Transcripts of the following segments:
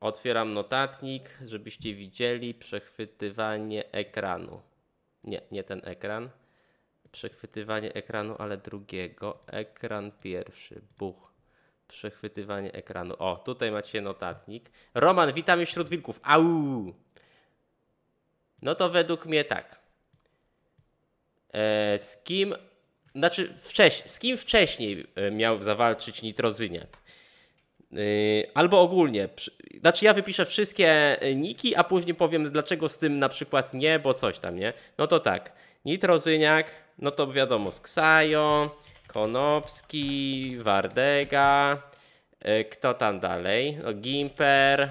Otwieram notatnik, żebyście widzieli przechwytywanie ekranu. Nie, nie ten ekran. Przechwytywanie ekranu, ale drugiego. Ekran pierwszy. Buch. Przechwytywanie ekranu. O, tutaj macie notatnik. Roman, witamy wśród wilków. Au! No to według mnie tak. E, z kim, znaczy wcześ, z kim wcześniej e, miał zawalczyć Nitrozyniak? Y, albo ogólnie, znaczy ja wypiszę wszystkie y, niki, a później powiem dlaczego z tym na przykład nie, bo coś tam, nie? No to tak, Nitrozyniak, no to wiadomo, Sksajo, Konopski, Wardega, y, kto tam dalej? No, Gimper.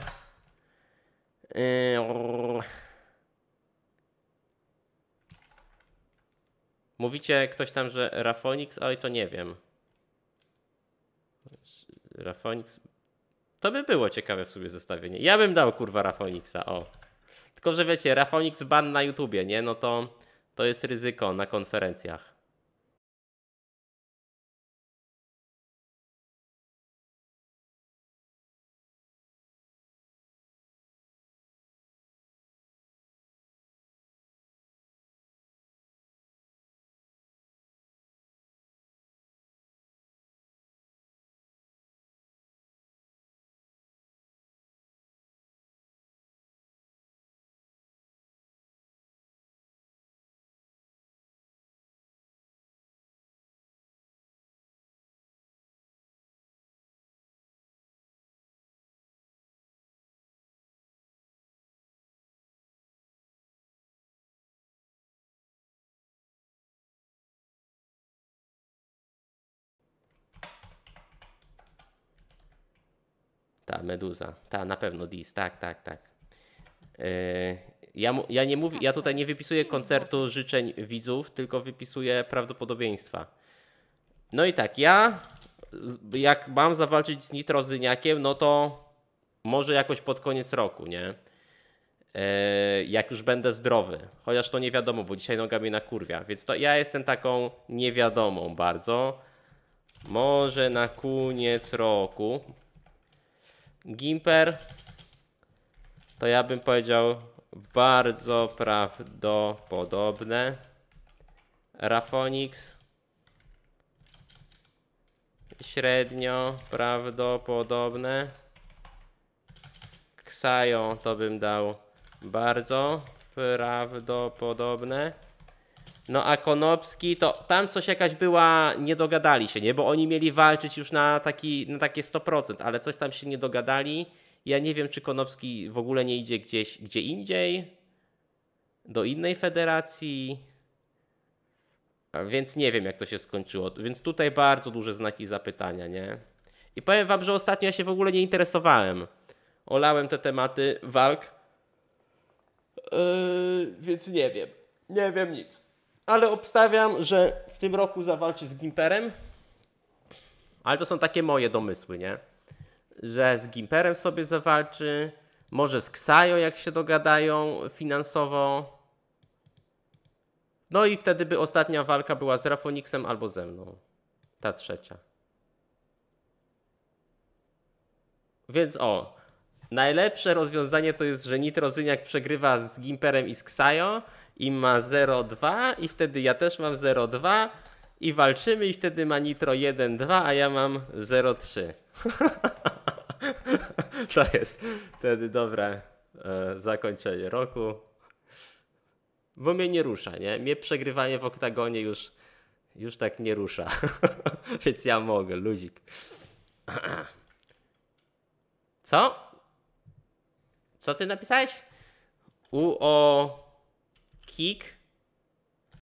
Mówicie ktoś tam, że Rafonix? Oj, to nie wiem. Rafonix to by było ciekawe w sobie zestawienie. Ja bym dał kurwa Rafoniksa, o. Tylko, że wiecie, Rafonix ban na YouTubie, nie? No to, to jest ryzyko na konferencjach. Ta meduza. Ta na pewno Dis, tak, tak, tak. E, ja, ja, nie mówię, ja tutaj nie wypisuję koncertu życzeń widzów, tylko wypisuję prawdopodobieństwa. No i tak, ja jak mam zawalczyć z nitrozyniakiem, no to może jakoś pod koniec roku, nie? E, jak już będę zdrowy. Chociaż to nie wiadomo, bo dzisiaj noga na kurwia, Więc to ja jestem taką niewiadomą bardzo. Może na koniec roku. Gimper, to ja bym powiedział bardzo prawdopodobne. Rafonix, średnio prawdopodobne. Ksajo to bym dał bardzo prawdopodobne. No a Konopski, to tam coś jakaś była, nie dogadali się, nie? Bo oni mieli walczyć już na, taki, na takie 100%, ale coś tam się nie dogadali. Ja nie wiem, czy Konopski w ogóle nie idzie gdzieś, gdzie indziej, do innej federacji. Więc nie wiem, jak to się skończyło. Więc tutaj bardzo duże znaki zapytania, nie? I powiem wam, że ostatnio ja się w ogóle nie interesowałem. Olałem te tematy walk. Yy, więc nie wiem. Nie wiem nic ale obstawiam, że w tym roku zawalczy z Gimperem. Ale to są takie moje domysły, nie? Że z Gimperem sobie zawalczy, może z Ksajo, jak się dogadają finansowo. No i wtedy by ostatnia walka była z Rafonixem albo ze mną. Ta trzecia. Więc o, najlepsze rozwiązanie to jest, że Nitrozyniak przegrywa z Gimperem i z Ksajo, i ma 0,2 i wtedy ja też mam 0,2 i walczymy i wtedy ma Nitro 1,2, a ja mam 0,3. to jest wtedy dobre e, zakończenie roku. Bo mnie nie rusza, nie? Mnie przegrywanie w oktagonie już, już tak nie rusza. Więc ja mogę, ludzik. Co? Co ty napisałeś? U o Keek